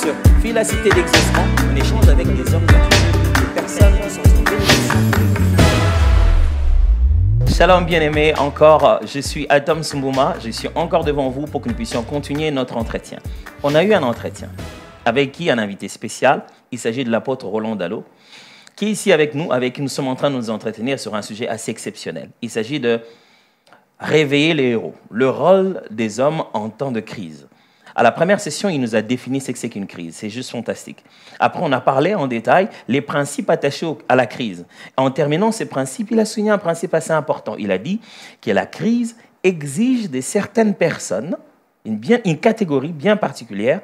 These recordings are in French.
sur Filacité d'existence, on échange avec des hommes des personnes qui sont en Shalom bien-aimés, encore, euh, je suis Atom Sumbouma, je suis encore devant vous pour que nous puissions continuer notre entretien. On a eu un entretien avec qui un invité spécial, il s'agit de l'apôtre Roland Dallot, qui est ici avec nous, avec qui nous sommes en train de nous entretenir sur un sujet assez exceptionnel. Il s'agit de réveiller les héros, le rôle des hommes en temps de crise. À la première session, il nous a défini ce que c'est qu'une crise. C'est juste fantastique. Après, on a parlé en détail les principes attachés à la crise. En terminant ces principes, il a souligné un principe assez important. Il a dit que la crise exige de certaines personnes, une catégorie bien particulière,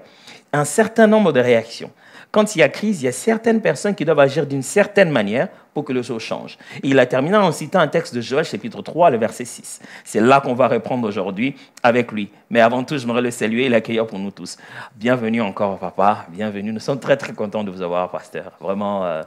un certain nombre de réactions. Quand il y a crise, il y a certaines personnes qui doivent agir d'une certaine manière pour que le jour change. il a terminé en citant un texte de Joël, chapitre 3, le verset 6. C'est là qu'on va reprendre aujourd'hui avec lui. Mais avant tout, je voudrais le saluer et l'accueillir pour nous tous. Bienvenue encore, papa. Bienvenue. Nous sommes très, très contents de vous avoir, pasteur. Vraiment. Euh,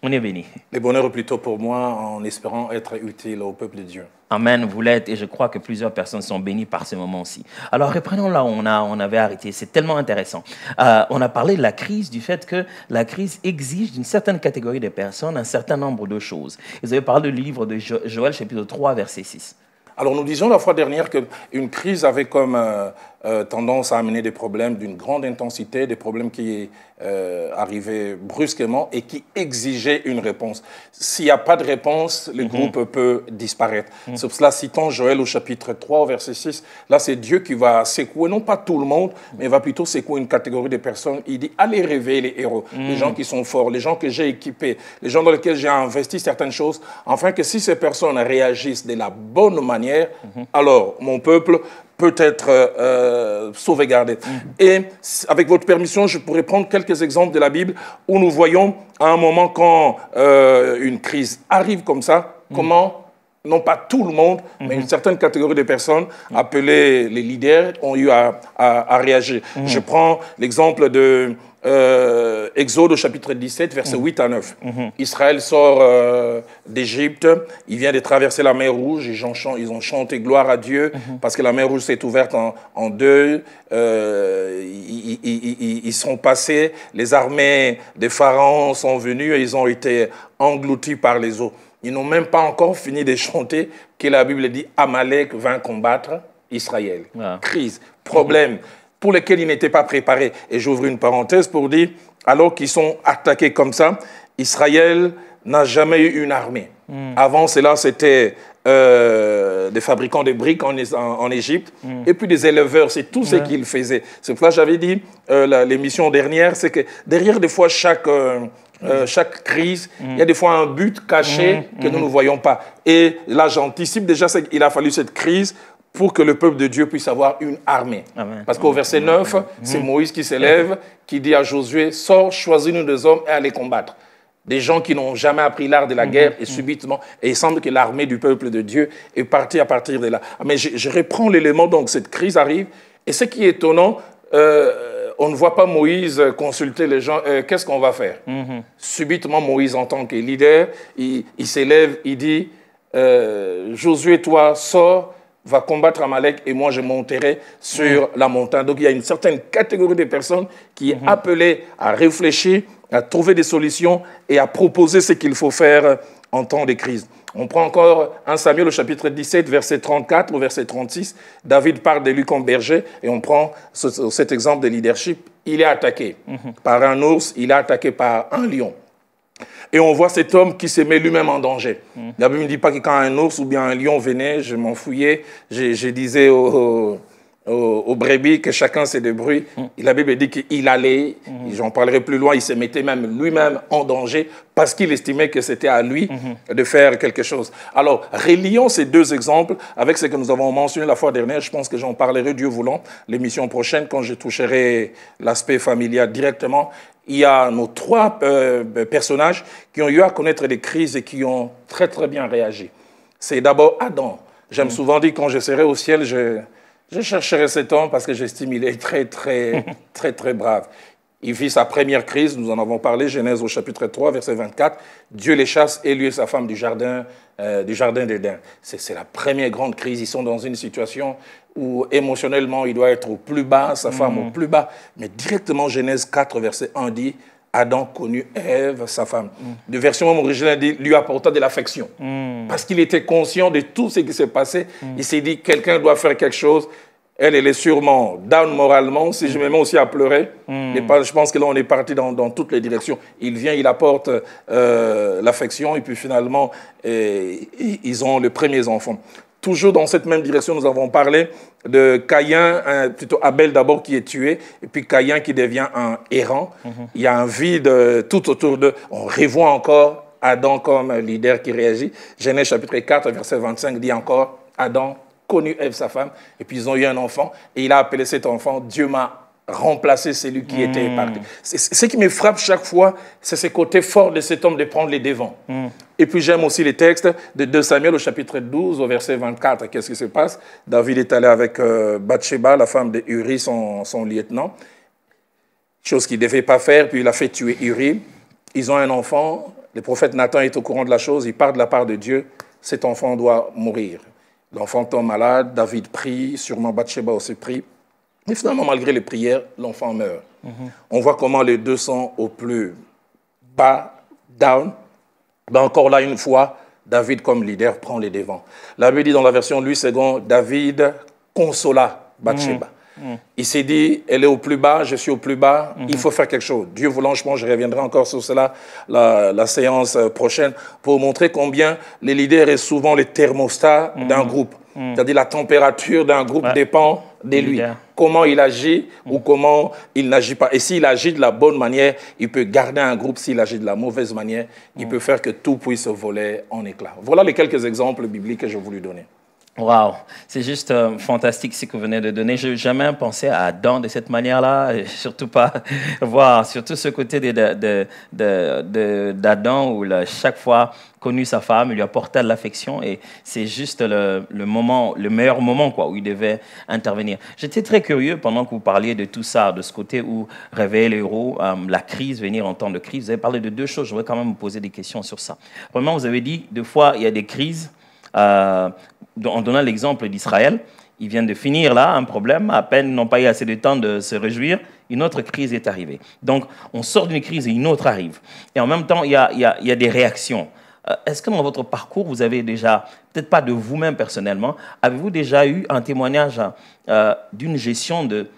on est béni. Le bonheur plutôt pour moi en espérant être utile au peuple de Dieu. Amen, vous l'êtes et je crois que plusieurs personnes sont bénies par ce moment-ci. Alors reprenons là où on, a, on avait arrêté, c'est tellement intéressant. Euh, on a parlé de la crise, du fait que la crise exige d'une certaine catégorie de personnes un certain nombre de choses. Vous avez parlé du livre de Joël chapitre 3 verset 6. Alors nous disons la fois dernière qu'une crise avait comme... Euh, euh, tendance à amener des problèmes d'une grande intensité, des problèmes qui euh, arrivaient brusquement et qui exigeaient une réponse. S'il n'y a pas de réponse, le mm-hmm. groupe peut disparaître. C'est mm-hmm. pour cela, citons Joël au chapitre 3, verset 6, là c'est Dieu qui va secouer, non pas tout le monde, mais va plutôt secouer une catégorie de personnes. Il dit, allez réveiller les héros, les mm-hmm. gens qui sont forts, les gens que j'ai équipés, les gens dans lesquels j'ai investi certaines choses, afin que si ces personnes réagissent de la bonne manière, alors mon peuple peut être euh, euh mhm. Et avec votre permission, je pourrais prendre quelques exemples de la Bible où nous voyons à un moment quand euh, une crise arrive comme ça, mhm. comment non pas tout le monde, mais mhm. une certaine catégorie de personnes, appelées les leaders, ont eu à, à, réagir. Je prends l'exemple de euh, Exode au chapitre 17, versets 8 à 9. Mhm. Israël sort euh, d'Égypte, il vient de traverser la mer Rouge, ils ont, chanté, ils ont chanté gloire à Dieu mhm. parce que la mer Rouge s'est ouverte en, deux. Euh, ils, sont passés, les armées des pharaons sont venues et ils ont été engloutis par les eaux. Ils n'ont même pas encore fini de chanter que la Bible dit Amalek vint combattre Israël. Ah. Crise, problème. Mhm pour lesquels ils n'étaient pas préparés. Et j'ouvre une parenthèse pour dire, alors qu'ils sont attaqués comme ça, Israël n'a jamais eu une armée. Hmm. Avant cela, c'était euh, des fabricants de briques en, en, Égypte hmm. et puis des éleveurs, c'est tout ce qu'ils faisaient. C'est pour ça que j'avais dit euh, l'émission dernière, c'est que derrière des fois chaque... Euh, hmm. chaque crise, il y a des fois un but caché que nous ne voyons pas. Et là, j'anticipe déjà, c'est qu'il a fallu cette crise pour que le peuple de Dieu puisse avoir une armée. Parce qu'au verset 9, c'est Moïse qui s'élève, qui dit à Josué, sors, choisis-nous des hommes et allez combattre des gens qui n'ont jamais appris l'art de la mhm. guerre et subitement, et il semble que l'armée du peuple de Dieu est partie à partir de là. Mais je, reprends l'élément, donc cette crise arrive, et ce qui est étonnant, euh, on ne voit pas Moïse consulter les gens, euh, qu'est-ce qu'on va faire mhm. Subitement, Moïse, en tant que leader, il, s'élève, il dit, euh, Josué, toi, sors, va combattre Amalek et moi je monterai sur la montagne. Donc il y a une certaine catégorie de personnes qui est mhm. appelée à réfléchir, à trouver des solutions et à proposer ce qu'il faut faire en temps de crise. On prend encore un Samuel au chapitre 17, verset 34 au verset 36. David parle de lui comme berger et on prend cet exemple de leadership. Il est attaqué mhm. par un ours, il est attaqué par un lion. Et on voit cet homme qui se met lui-même en danger. La Bible ne dit pas que quand un ours ou bien un lion venait, je m'en je, je, disais aux, brebis que chacun se des bruits. La Bible dit qu'il allait, j'en parlerai plus loin, il se mettait même lui-même en danger parce qu'il estimait que c'était à lui de faire quelque chose. Alors, relions ces deux exemples avec ce que nous avons mentionné la fois dernière. Je pense que j'en parlerai, Dieu voulant, l'émission prochaine quand je toucherai l'aspect familial directement il y a nos trois euh, personnages qui ont eu à connaître des crises et qui ont très très bien réagi. C'est d'abord Adam. J'aime mm. souvent dire quand je serai au ciel, je, je chercherai cet homme parce que j'estime qu'il est très très très très brave. Il vit sa première crise, nous en avons parlé, Genèse au chapitre 3, verset 24. Dieu les chasse et lui et sa femme du jardin euh, du jardin d'Éden. C'est la première grande crise. Ils sont dans une situation ou émotionnellement il doit être au plus bas, sa femme au mm. plus bas. Mais directement, Genèse 4, verset 1 dit Adam connut Ève, sa femme. Mm. De version originale originale, lui apporta de l'affection. Mm. Parce qu'il était conscient de tout ce qui s'est passé. Il s'est dit, quelqu'un doit faire quelque chose. Elle, elle est sûrement down moralement. Si je me mets aussi à pleurer, je pense que là, on est parti dans, toutes les directions. Il vient, il apporte euh, l'affection. Et puis finalement, ils ont les premiers enfants toujours dans cette même direction, nous avons parlé de Caïn, plutôt Abel d'abord qui est tué, et puis Caïn qui devient un errant. Mhm. Il y a un vide euh, tout autour d'eux. On revoit encore Adam comme leader qui réagit. Genèse chapitre 4, verset 25 dit encore, Adam connut Ève, sa femme, et puis ils ont eu un enfant, et il a appelé cet enfant, Dieu m'a remplacer celui qui était épargné. Hmm. Ce qui me frappe chaque fois, c'est ce côté fort de cet homme de prendre les devants. Hmm. Et puis j'aime aussi les textes de 2 Samuel au chapitre 12, au verset 24. Qu'est-ce qui se passe David est allé avec euh, Bathsheba, la femme de Uri, son, son lieutenant. Chose qu'il ne devait pas faire, puis il a fait tuer Uri. Ils ont un enfant. Le prophète Nathan est au courant de la chose. Il part de la part de Dieu. Cet enfant doit mourir. L'enfant tombe malade. David prie, sûrement Bathsheba aussi prie. Et finalement, malgré les prières, l'enfant meurt. Mhm. On voit comment les deux sont au plus bas, down. Ben encore là, une fois, David, comme leader, prend les devants. La Bible dit dans la version Louis second, David consola Bathsheba. Mhm. Mhm. Il s'est dit, elle est au plus bas, je suis au plus bas, il faut faire quelque chose. Dieu voulant, je pense, je reviendrai encore sur cela la, séance euh, prochaine pour montrer combien les leaders sont souvent les thermostats d'un groupe. C'est-à-dire la température d'un groupe dépend de lui comment il agit ou mm. comment il n'agit pas. Et s'il agit de la bonne manière, il peut garder un groupe. S'il agit de la mauvaise manière, il mm. peut faire que tout puisse voler en éclats. Voilà les quelques exemples bibliques que je voulais donner. Wow, c'est juste euh, fantastique ce que vous venez de donner. Je n'ai jamais pensé à Adam de cette manière-là, surtout pas voir, surtout ce côté d'Adam de, de, de, où chaque fois connu sa femme, il lui apporté de l'affection et c'est juste le, moment, le meilleur moment quoi, où il devait intervenir. J'étais très curieux pendant que vous parliez de tout ça, de ce côté où réveiller les héros, euh, la crise, venir en temps de crise. Vous avez parlé de deux choses, je voudrais quand même vous poser des questions sur ça. Premièrement, vous avez dit, deux fois, il y a des crises. Euh, en donnant l'exemple d'Israël, ils viennent de finir là un problème, à peine n'ont pas eu assez de temps de se réjouir, une autre crise est arrivée. Donc on sort d'une crise et une autre arrive. Et en même temps, il y a, des réactions. Euh, est-ce que dans votre parcours, vous avez déjà, peut-être pas de vous-même personnellement, avez-vous déjà eu un témoignage euh, d'une gestion de,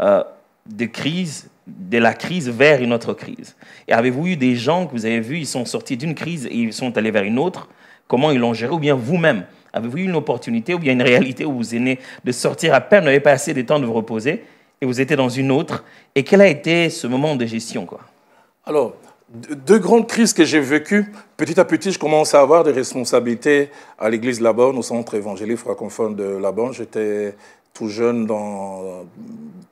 euh, de crise, de la crise vers une autre crise Et avez-vous eu des gens que vous avez vus, ils sont sortis d'une crise et ils sont allés vers une autre Comment ils l'ont géré Ou bien vous-même, Avez-vous eu une opportunité ou bien une réalité où vous venez de sortir à peine, vous n'avez pas assez de temps de vous reposer et vous étiez dans une autre Et quel a été ce moment de gestion quoi Alors, deux grandes crises que j'ai vécues. Petit à petit, je commence à avoir des responsabilités à l'église Labonne au centre évangélique francophone de Labonne. J'étais tout jeune, dans,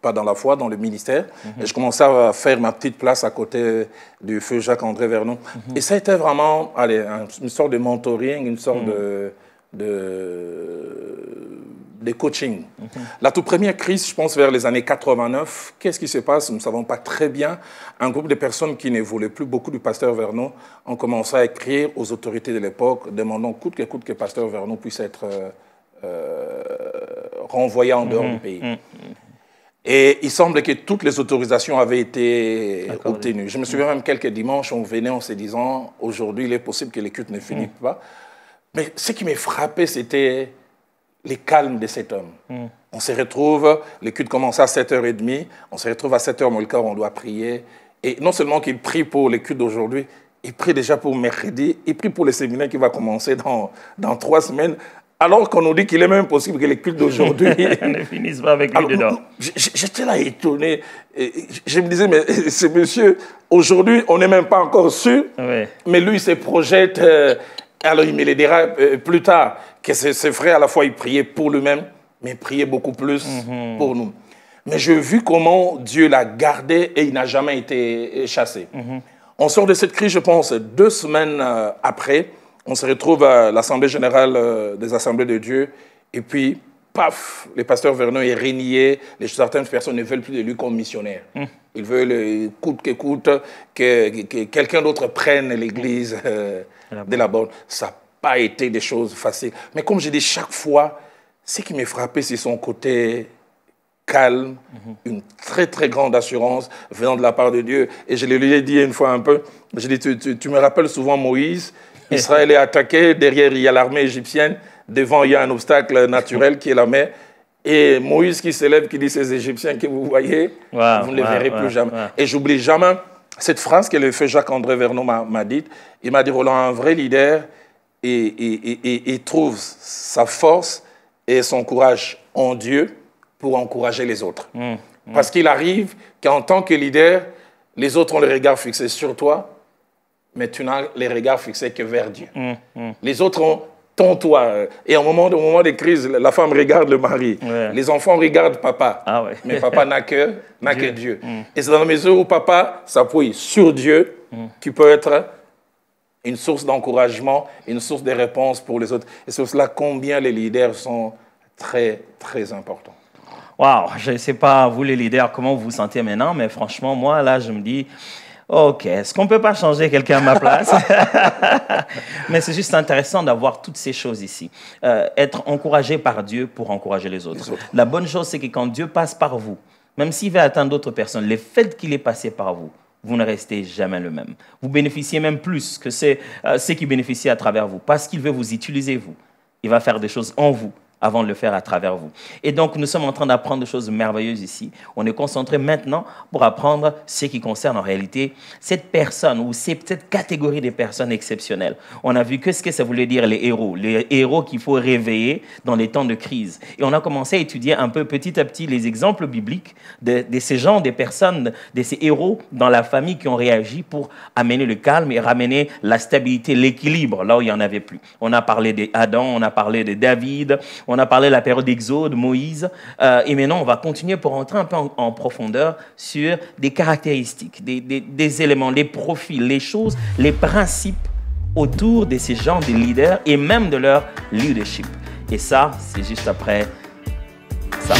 pas dans la foi, dans le ministère. Mhm. Et je commençais à faire ma petite place à côté du feu Jacques-André Vernon. Mhm. Et ça a été vraiment allez, une sorte de mentoring, une sorte mhm. de de, de coaching. La toute première crise, je pense, vers les années 89, qu'est-ce qui se passe Nous ne savons pas très bien. Un groupe de personnes qui ne voulaient plus beaucoup du pasteur Vernon ont commencé à écrire aux autorités de l'époque, demandant coûte que coûte que pasteur Vernon puisse être euh, euh, renvoyé en dehors mmh, du pays. Mmh, mmh. Et il semble que toutes les autorisations avaient été obtenues. Je me souviens même quelques dimanches, on venait en se disant, aujourd'hui, il est possible que les cultes ne finissent pas. Mais ce qui m'a frappé, c'était les calmes de cet homme. Hmm. On se retrouve, le commence à 7h30, on se retrouve à 7h mon le on doit prier. Et non seulement qu'il prie pour le d'aujourd'hui, il prie déjà pour mercredi, il prie pour le séminaire qui va commencer dans, dans trois semaines, alors qu'on nous dit qu'il est même possible que les d'aujourd'hui ne finisse pas avec lui alors, dedans. J'étais là étonné. Et je me disais, mais ce monsieur, aujourd'hui, on n'est même pas encore sûr, mais lui, il se projette. Euh, alors il me le dira euh, plus tard, que ses, frères, à la fois, il priait pour lui-même, mais priait beaucoup plus mhm. pour nous. Mais j'ai vu comment Dieu l'a gardé et il n'a jamais été chassé. Mhm. On sort de cette crise, je pense, deux semaines euh, après. On se retrouve à l'Assemblée générale euh, des Assemblées de Dieu. Et puis, paf, le pasteur Vernon est renié, certaines personnes ne veulent plus de lui comme missionnaire. Hmm. Ils veulent, euh, coûte que coûte, que, quelqu'un d'autre prenne l'Église euh, de la borne. Ça n'a pas été des choses faciles. Mais comme je dis chaque fois, ce qui m'est frappé, c'est son côté calme, mhm. une très très grande assurance venant de la part de Dieu. Et je lui ai dit une fois un peu, je dis, tu, tu, tu me rappelles souvent Moïse, eh. Israël est attaqué, derrière il y a l'armée égyptienne, Devant, il y a un obstacle naturel qui est la mer. Et Moïse qui s'élève, qui dit Ces Égyptiens que vous voyez, vous ne les verrez plus jamais. Et j'oublie jamais cette phrase que le fait Jacques-André Vernon m'a dite. Il m'a dit Roland, un vrai leader, il, il, trouve sa force et son courage en Dieu pour encourager les autres. Mmh, mmh. Parce qu'il arrive qu'en tant que leader, les autres ont le regard fixé sur toi, mais tu n'as les regards fixés que vers Dieu. Mmh, les autres ont tends-toi. Et au moment, au moment des crises, la femme regarde le mari. Les enfants regardent papa. Ah mais papa n'a que, que Dieu. Mm. Et c'est dans la mesure où papa s'appuie sur Dieu mm. qui peut être une source d'encouragement, une source de réponse pour les autres. Et c'est pour cela combien les leaders sont très, très importants. Waouh, je ne sais pas, vous les leaders, comment vous vous sentez maintenant, mais franchement, moi, là, je me dis, OK, est-ce qu'on ne peut pas changer quelqu'un à ma place Mais c'est juste intéressant d'avoir toutes ces choses ici. Euh, être encouragé par Dieu pour encourager les autres. La bonne chose, c'est que quand Dieu passe par vous, même s'il va atteindre d'autres personnes, le fait qu'il ait passé par vous, vous ne restez jamais le même. Vous bénéficiez même plus que euh, ceux, qui bénéficient à travers vous, parce qu'il veut vous utiliser, vous. Il va faire des choses en vous avant de le faire à travers vous. Et donc, nous sommes en train d'apprendre des choses merveilleuses ici. On est concentré maintenant pour apprendre ce qui concerne en réalité cette personne ou cette catégorie de personnes exceptionnelles. On a vu que ce que ça voulait dire les héros, les héros qu'il faut réveiller dans les temps de crise. Et on a commencé à étudier un peu petit à petit les exemples bibliques de, de ces gens, des personnes, de ces héros dans la famille qui ont réagi pour amener le calme et ramener la stabilité, l'équilibre là où il n'y en avait plus. On a parlé d'Adam, on a parlé de David, on a parlé de la période d'Exode, Moïse, euh, et maintenant on va continuer pour entrer un peu en, profondeur sur des caractéristiques, des, des éléments, les profils, les choses, les principes autour de ces gens, des leaders et même de leur leadership. Et ça, c'est juste après ça.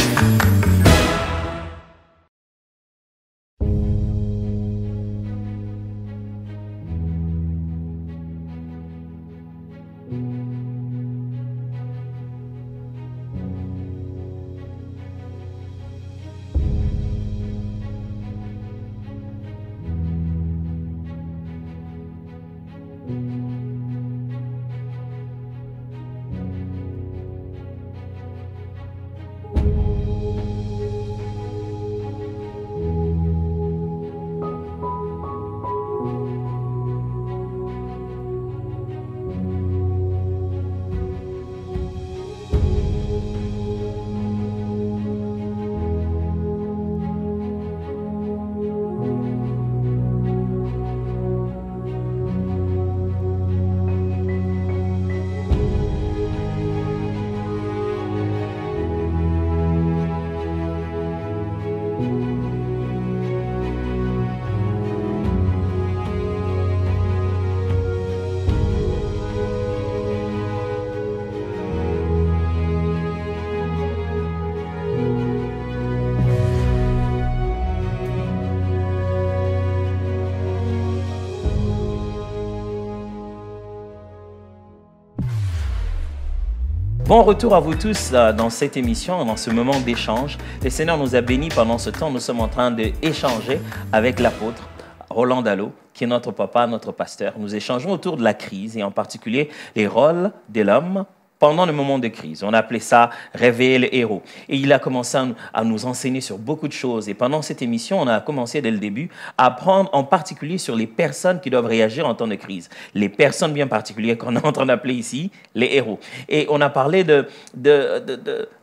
Bon retour à vous tous euh, dans cette émission, dans ce moment d'échange. Le Seigneur nous a bénis pendant ce temps. Nous sommes en train d'échanger avec l'apôtre Roland Dallot, qui est notre papa, notre pasteur. Nous échangeons autour de la crise et en particulier les rôles de l'homme, pendant le moment de crise. On appelait ça Réveiller le héros. Et il a commencé à nous enseigner sur beaucoup de choses. Et pendant cette émission, on a commencé dès le début à apprendre en particulier sur les personnes qui doivent réagir en temps de crise. Les personnes bien particulières qu'on est en train d'appeler ici les héros. Et on a parlé de,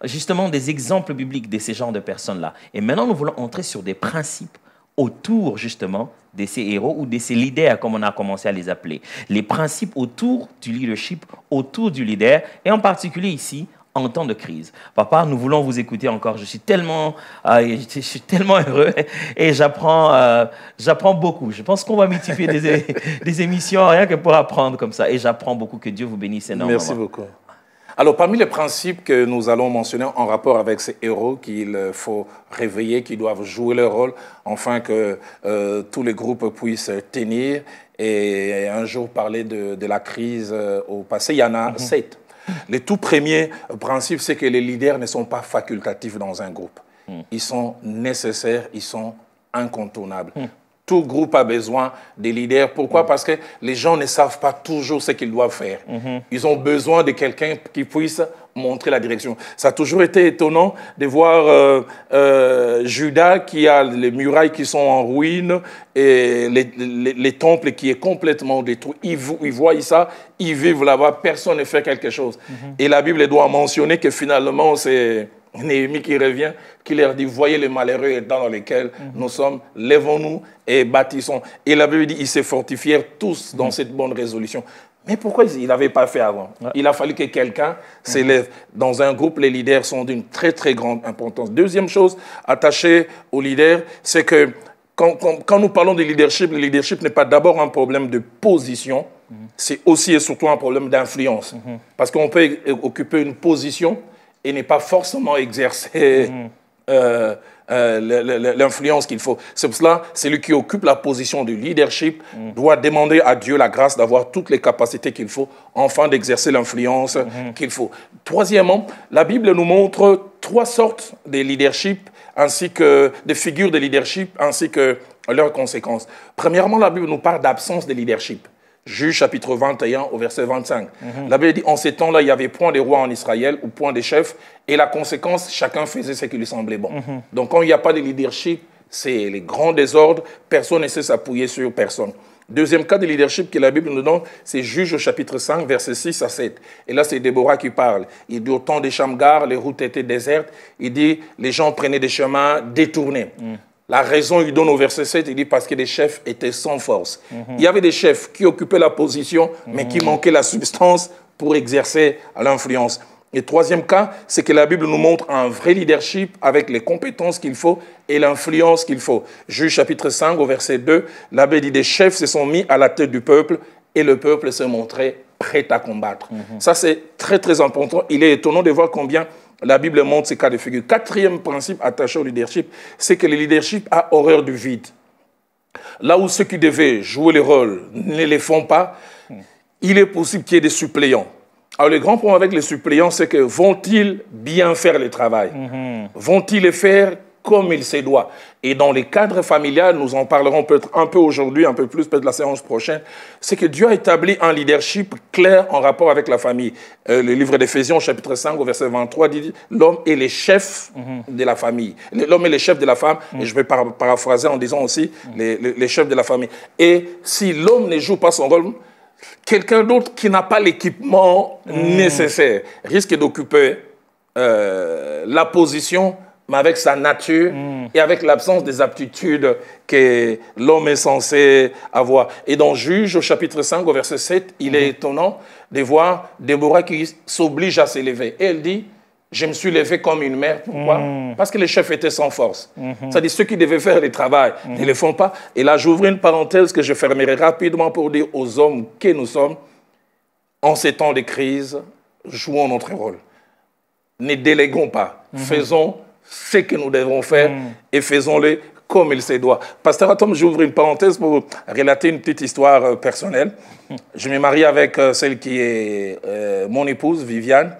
justement des exemples bibliques de ces genres de personnes-là. Et maintenant, nous voulons entrer sur des principes autour justement de ces héros ou de ces leaders, comme on a commencé à les appeler. Les principes autour du leadership, autour du leader, et en particulier ici, en temps de crise. Papa, nous voulons vous écouter encore. Je suis tellement, ah, je suis tellement heureux et j'apprends, euh, j'apprends beaucoup. Je pense qu'on va multiplier des, des, émissions rien que pour apprendre comme ça. Et j'apprends beaucoup. Que Dieu vous bénisse énormément. Merci beaucoup. Alors, parmi les principes que nous allons mentionner en rapport avec ces héros qu'il faut réveiller, qui doivent jouer leur rôle, afin que euh, tous les groupes puissent tenir et un jour parler de, la crise euh, au passé, il y en a mhm. sept. Le tout premier principe, c'est que les leaders ne sont pas facultatifs dans un groupe. Mhm. Ils sont nécessaires, ils sont incontournables. Mhm. Tout groupe a besoin des leaders. Pourquoi mm. Parce que les gens ne savent pas toujours ce qu'ils doivent faire. Mm-hmm. Ils ont besoin de quelqu'un qui puisse montrer la direction. Ça a toujours été étonnant de voir euh, euh, Judas qui a les murailles qui sont en ruine et les, temples qui est complètement détruit. Ils, voient ça, ils vivent là-bas, personne ne fait quelque chose. Mm-hmm. Et la Bible doit mentionner que finalement, c'est Néhémie qui revient, qui leur dit, voyez les malheureux étant dans lesquels mhm. nous sommes, lèvons-nous et bâtissons. Et la Bible dit, ils se fortifièrent tous dans mhm. cette bonne résolution. Mais pourquoi ils l'avaient pas fait avant Il a fallu que quelqu'un mhm. s'élève. Dans un groupe, les leaders sont d'une très, très grande importance. Deuxième chose attachée aux leaders, c'est que quand, quand, nous parlons de leadership, le leadership n'est pas d'abord un problème de position, c'est aussi et surtout un problème d'influence. Parce qu'on peut occuper une position, et n'est pas forcément exercer hmm. euh, euh, l'influence qu'il faut. C'est pour cela, celui qui occupe la position de leadership hmm. doit demander à Dieu la grâce d'avoir toutes les capacités qu'il faut, enfin d'exercer l'influence hmm. qu'il faut. Troisièmement, la Bible nous montre trois sortes de leadership, ainsi que des figures de leadership, ainsi que leurs conséquences. Premièrement, la Bible nous parle d'absence de leadership. Juge chapitre 21 au verset 25. Mhm. La Bible dit, en ces temps-là, il n'y avait point de roi en Israël ou point de chef, et la conséquence, chacun faisait ce qui lui semblait bon. Mhm. Donc quand il n'y a pas de leadership, c'est les grands désordres, personne ne sait s'appuyer sur personne. Deuxième cas de leadership que la Bible nous donne, c'est Juge au chapitre 5, verset 6 à 7. Et là, c'est Déborah qui parle. Il dit, au temps des Chamgar, les routes étaient désertes. Il dit, les gens prenaient des chemins détournés. Mhm. La raison, il donne au verset 7, il dit parce que les chefs étaient sans force. Mhm. Il y avait des chefs qui occupaient la position, mais qui mhm. manquaient la substance pour exercer l'influence. Et troisième cas, c'est que la Bible nous montre un vrai leadership avec les compétences qu'il faut et l'influence qu'il faut. Juge chapitre 5 au verset 2, l'abbé dit, des chefs se sont mis à la tête du peuple et le peuple s'est montré prêt à combattre. Mhm. Ça, c'est très, très important. Il est étonnant de voir combien la Bible montre ces cas de figure. Quatrième principe attaché au leadership, c'est que le leadership a horreur du vide. Là où ceux qui devaient jouer le rôle ne les font pas, il est possible qu'il y ait des suppléants. Alors le grand problème avec les suppléants, c'est que vont-ils bien faire le travail mhm. Vont-ils le faire comme il se doit. Et dans les cadres familiaux, nous en parlerons peut-être un peu aujourd'hui, un peu plus peut-être la séance prochaine, c'est que Dieu a établi un leadership clair en rapport avec la famille. Euh, le livre d'Éphésiens, chapitre 5, verset 23, dit L'homme est le chef de la famille. L'homme est le chef de la femme. Et je vais paraphraser en disant aussi les, chefs de la famille. Et si l'homme ne joue pas son rôle, quelqu'un d'autre qui n'a pas l'équipement hmm. nécessaire risque d'occuper euh, la position mais avec sa nature mm. et avec l'absence des aptitudes que l'homme est censé avoir. Et dans Juge, au chapitre 5, au verset 7, il est mm-hmm. étonnant de voir Déborah qui s'oblige à s'élever. Et elle dit, je me suis levé comme une mère. Pourquoi mm. Parce que les chefs étaient sans force. Mm-hmm. C'est-à-dire ceux qui devaient faire le travail mm-hmm. ne le font pas. Et là, j'ouvre une parenthèse que je fermerai rapidement pour dire aux hommes que nous sommes, en ces temps de crise, jouons notre rôle. Ne déléguons pas. Faisons ce que nous devons faire mm. et faisons-le comme il se doit. Pasteur Atom, j'ouvre une parenthèse pour relater une petite histoire euh, personnelle. Mm. Je me marie avec euh, celle qui est euh, mon épouse, Viviane.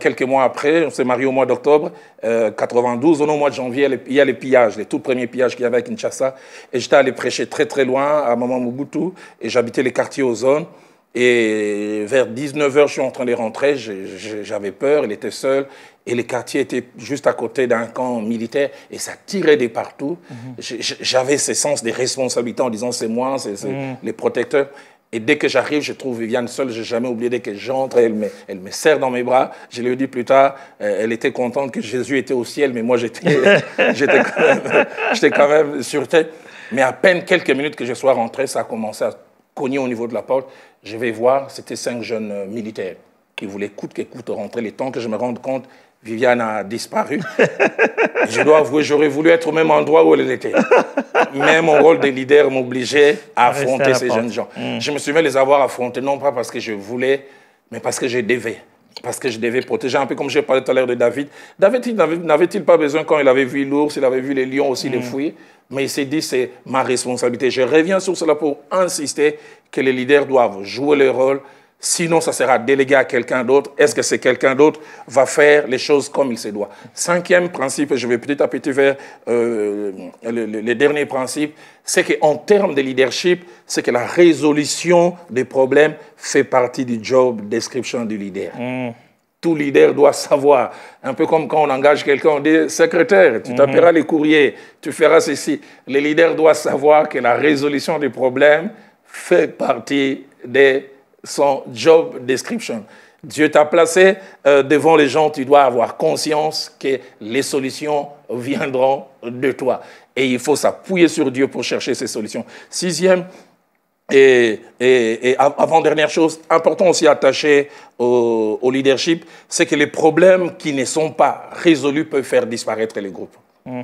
quelques mois après, on s'est marié au mois d'octobre 92. Au mois de janvier, il y a les pillages, les tout premiers pillages qu'il y avait à Kinshasa. Et j'étais allé prêcher très très loin, à Maman Mobutu, et j'habitais les quartiers aux zones. Et vers 19h, je suis en train de rentrer, j'avais peur, il était seul. Et les quartiers étaient juste à côté d'un camp militaire et ça tirait de partout. Mhm. J'avais ce sens des responsabilités en disant c'est moi, c'est mhm. les protecteurs. Et dès que j'arrive, je trouve Viviane seule, je n'ai jamais oublié, dès que j'entre, elle me, elle me serre dans mes bras. Je lui ai dit plus tard, euh, elle était contente que Jésus était au ciel, mais moi j'étais quand, quand, même sur terre. Mais à peine quelques minutes que je sois rentré, ça a commencé à cogné au niveau de la porte. Je vais voir, c'était cinq jeunes euh, militaires qui voulaient coûte que coûte rentrer. Les temps que je me rende compte, Viviane a disparu. je dois avouer, j'aurais voulu être au même endroit où elle était. Mais mon rôle de leader m'obligeait à affronter ces jeunes gens. Hmm. Je me souviens les avoir affrontés, non pas parce que je voulais, mais parce que je devais parce que je devais protéger, un peu comme j'ai parlé tout à l'heure de David. David n'avait-il pas besoin, quand il avait vu l'ours, il avait vu les lions aussi, les mm. fouiller Mais il s'est dit, c'est ma responsabilité. Je reviens sur cela pour insister que les leaders doivent jouer le rôle Sinon, ça sera délégué à quelqu'un d'autre. Est-ce que c'est quelqu'un d'autre va faire les choses comme il se doit Cinquième principe, je vais petit à petit vers euh, les le, dernier derniers principes, c'est qu'en termes de leadership, c'est que la résolution des problèmes fait partie du job description du leader. Mm. Tout leader doit savoir, un peu comme quand on engage quelqu'un, on dit secrétaire, tu mm-hmm. taperas les courriers, tu feras ceci. Le leader doit savoir que la résolution des problèmes fait partie des son job description. Dieu t'a placé euh, devant les gens, tu dois avoir conscience que les solutions viendront de toi. Et il faut s'appuyer sur Dieu pour chercher ces solutions. Sixième et, avant-dernière chose, important aussi attaché au, leadership, c'est que les problèmes qui ne sont pas résolus peuvent faire disparaître les groupes. Mm.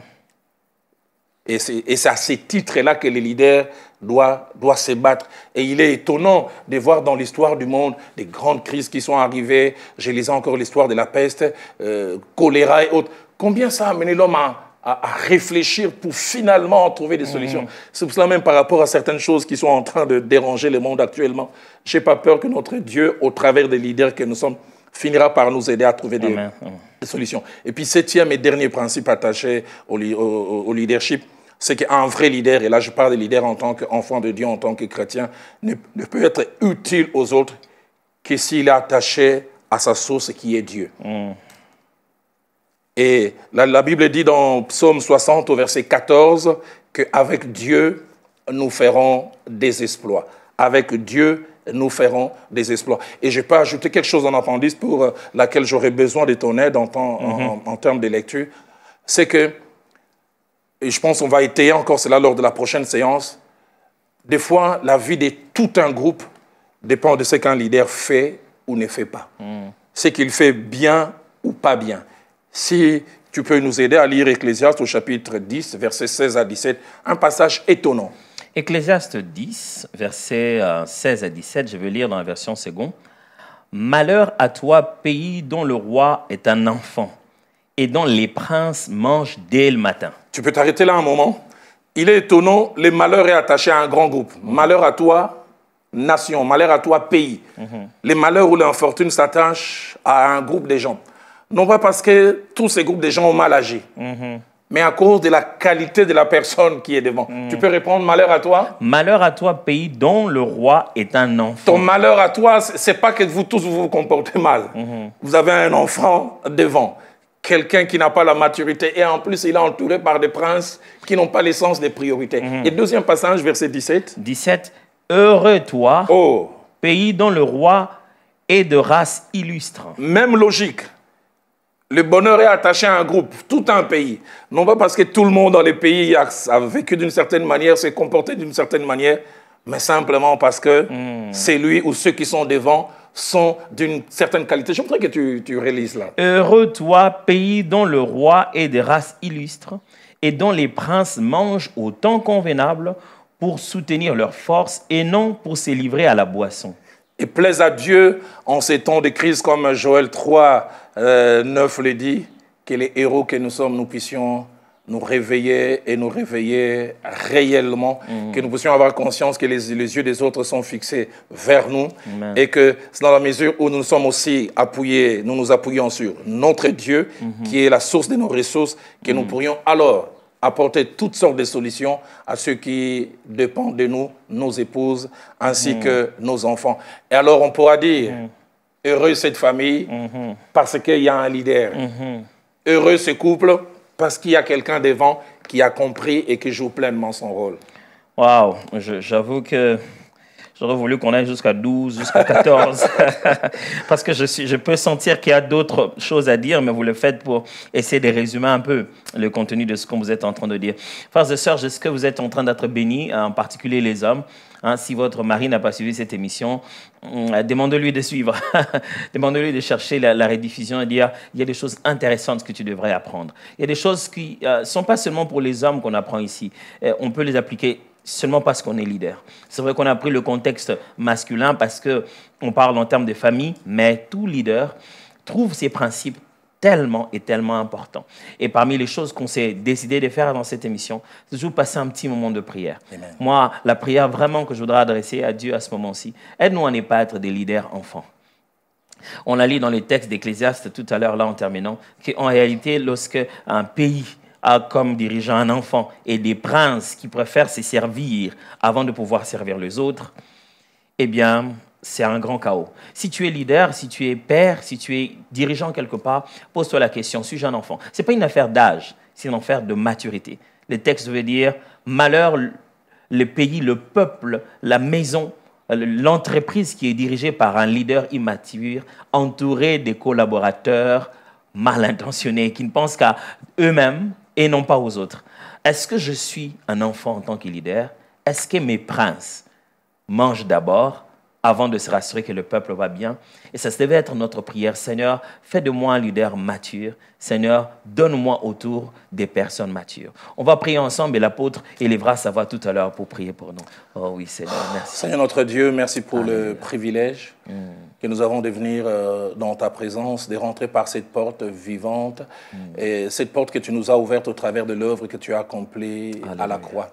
Et c'est à ces titre là que les leaders doit, doit se battre. Et il est étonnant de voir dans l'histoire du monde des grandes crises qui sont arrivées. J'ai lisais encore l'histoire de la peste, euh, choléra et autres. Combien ça a amené l'homme à, à, réfléchir pour finalement trouver des solutions. Mhm. C'est pour cela même par rapport à certaines choses qui sont en train de déranger le monde actuellement. Je n'ai pas peur que notre Dieu, au travers des leaders que nous sommes, finira par nous aider à trouver des, solutions. Et puis septième et dernier principe attaché au, au leadership, c'est qu'un vrai leader, et là je parle de leader en tant qu'enfant de Dieu, en tant que chrétien, ne, peut être utile aux autres que s'il est attaché à sa source qui est Dieu. Mm. Et la, Bible dit dans Psaume 60 au verset 14 avec Dieu, nous ferons des exploits. Avec Dieu, nous ferons des exploits. Et je peux ajouter quelque chose en appendice pour euh, laquelle j'aurais besoin de ton aide en mm-hmm. termes de lecture. C'est que et je pense qu'on va étayer encore cela lors de la prochaine séance, des fois, la vie de tout un groupe dépend de ce qu'un leader fait ou ne fait pas. C'est hmm. Ce qu'il fait bien ou pas bien. Si tu peux nous aider à lire Ecclésiaste au chapitre 10, versets 16 à 17, un passage étonnant. Ecclésiaste 10, versets 16 euh, à 17, je vais lire dans la version seconde. Malheur à toi, pays dont le roi est un enfant et dont les princes mangent dès le matin. Tu peux t'arrêter là un moment. Il est étonnant, le malheur est attaché à un grand groupe. Malheur à toi, nation. Malheur à toi, pays. Mhm. Les malheurs ou l'infortune s'attachent à un groupe de gens. Non pas parce que tous ces groupes de gens ont mal agi, mhm. mais à cause de la qualité de la personne qui est devant. Mhm. Tu peux répondre malheur à toi Malheur à toi, pays dont le roi est un enfant. Ton malheur à toi, c'est pas que vous tous vous comportez mal. Vous avez un enfant devant quelqu'un qui n'a pas la maturité et en plus il est entouré par des princes qui n'ont pas l'essence des priorités. Mhm. Et deuxième passage, verset 17. 17. Heureux toi, pays dont le roi est de race illustre. Même logique. Le bonheur est attaché à un groupe, tout un pays. Non pas parce que tout le monde dans les pays a, vécu d'une certaine manière, s'est comporté d'une certaine manière, mais simplement parce que hmm. c'est lui ou ceux qui sont devant sont d'une certaine qualité. Je que tu, tu là. Heureux toi, pays dont le roi est des races illustre et dont les princes mangent au temps convenable pour soutenir leurs forces et non pour se livrer à la boisson. Et plaise à Dieu en ces temps de crise, comme Joël 3, 9 euh, le dit, que les héros que nous sommes, nous puissions nous réveiller et nous réveiller réellement, mhm. que nous puissions avoir conscience que les, yeux des autres sont fixés vers nous et que c'est dans la mesure où nous sommes aussi appuyés, nous nous appuyons sur notre Dieu mhm. qui est la source de nos ressources, que nous mhm. pourrions alors apporter toutes sortes de solutions à ceux qui dépendent de nous, nos épouses ainsi que nos enfants. Et alors on pourra dire, heureux cette famille parce qu'il y a un leader, heureux ce couple parce qu'il y a quelqu'un devant qui a compris et qui joue pleinement son rôle. Waouh, j'avoue que j'aurais voulu qu'on aille jusqu'à 12, jusqu'à 14, parce que je, suis, je peux sentir qu'il y a d'autres choses à dire, mais vous le faites pour essayer de résumer un peu le contenu de ce que vous êtes en train de dire. Frères et sœurs, est-ce que vous êtes en train d'être bénis, en particulier les hommes hein, si votre mari n'a pas suivi cette émission, Mm, euh, demande-lui de suivre, demande-lui de chercher la, rediffusion et dire il y a des choses intéressantes que tu devrais apprendre. Il y a des choses qui ne euh, sont pas seulement pour les hommes qu'on apprend ici. Euh, on peut les appliquer seulement parce qu'on est leader. C'est vrai qu'on a pris le contexte masculin parce qu'on parle en termes de famille, mais tout leader trouve ses principes tellement et tellement important. Et parmi les choses qu'on s'est décidé de faire dans cette émission, c'est vous passer un petit moment de prière. Moi, la prière vraiment que je voudrais adresser à Dieu à ce moment-ci, aide-nous à ne pas être des leaders enfants. On la lu dans les textes d'Ecclésiaste tout à l'heure, là en terminant, qu'en réalité, lorsque un pays a comme dirigeant un enfant et des princes qui préfèrent se servir avant de pouvoir servir les autres, eh bien, c'est un grand chaos. Si tu es leader, si tu es père, si tu es dirigeant quelque part, pose-toi la question, suis-je un enfant Ce n'est pas une affaire d'âge, c'est une affaire de maturité. Le texte veut dire, malheur le pays, le peuple, la maison, l'entreprise qui est dirigée par un leader immature, entouré de collaborateurs mal intentionnés, qui ne pensent qu'à eux-mêmes et non pas aux autres. Est-ce que je suis un enfant en tant que leader Est-ce que mes princes mangent d'abord avant de se rassurer que le peuple va bien. Et ça devait être notre prière. Seigneur, fais de moi un leader mature. Seigneur, donne-moi autour des personnes matures. On va prier ensemble et l'apôtre élèvera sa voix tout à l'heure pour prier pour nous. Oh oui, Seigneur, merci. Seigneur notre Dieu, merci pour le privilège Mm. que nous avons de venir euh, dans ta présence, de rentrer par cette porte vivante mm. et cette porte que tu nous as ouverte au travers de l'œuvre que tu as accomplie à la croix.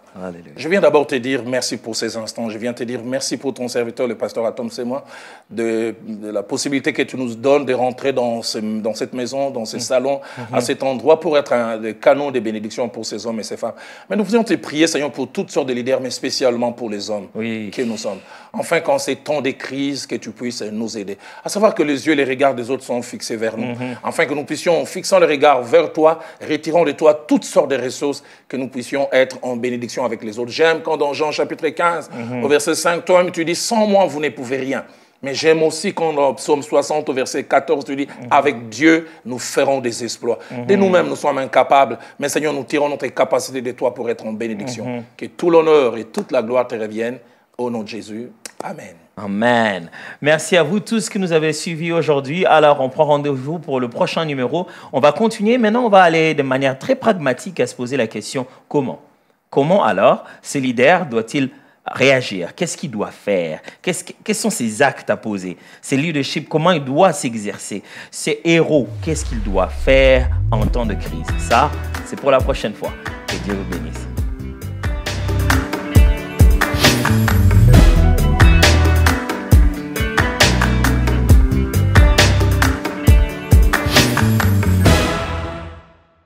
Je viens d'abord te dire merci pour ces instants. Je viens te dire merci pour ton serviteur, le pasteur Atom, c'est moi, de, la possibilité que tu nous donnes de rentrer dans, cette maison, dans ce salons mm. salon, mm-hmm. à cet endroit pour être un canon de bénédiction pour ces hommes et ces femmes. Mais nous faisons te prier, Seigneur, pour toutes sortes de leaders, mais spécialement pour les hommes que nous sommes. Enfin, quand c'est temps des crises, que tu puisses nous aider. À savoir que les yeux et les regards des autres sont fixés vers nous. Enfin, mhm. que nous puissions, en fixant le regard vers toi, retirons de toi toutes sortes de ressources, que nous puissions être en bénédiction avec les autres. J'aime quand dans Jean chapitre 15, mhm. au verset 5, toi-même, tu dis, sans moi, vous ne pouvez rien. Mais j'aime aussi quand dans Psaume 60, au verset 14, tu dis, mhm. avec Dieu, nous ferons des exploits. De nous-mêmes, nous sommes incapables, mais Seigneur, nous tirons notre capacité de toi pour être en bénédiction. Que tout l'honneur et toute la gloire te reviennent. Au nom de Jésus, Amen. Amen. Merci à vous tous qui nous avez suivis aujourd'hui. Alors, on prend rendez-vous pour le prochain numéro. On va continuer. Maintenant, on va aller de manière très pragmatique à se poser la question comment Comment alors ce leader doit-il réagir Qu'est-ce qu'il doit faire que, Quels sont ses actes à poser Ses leadership, comment il doit s'exercer Ses héros, qu'est-ce qu'il doit faire en temps de crise Ça, c'est pour la prochaine fois. Que Dieu vous bénisse.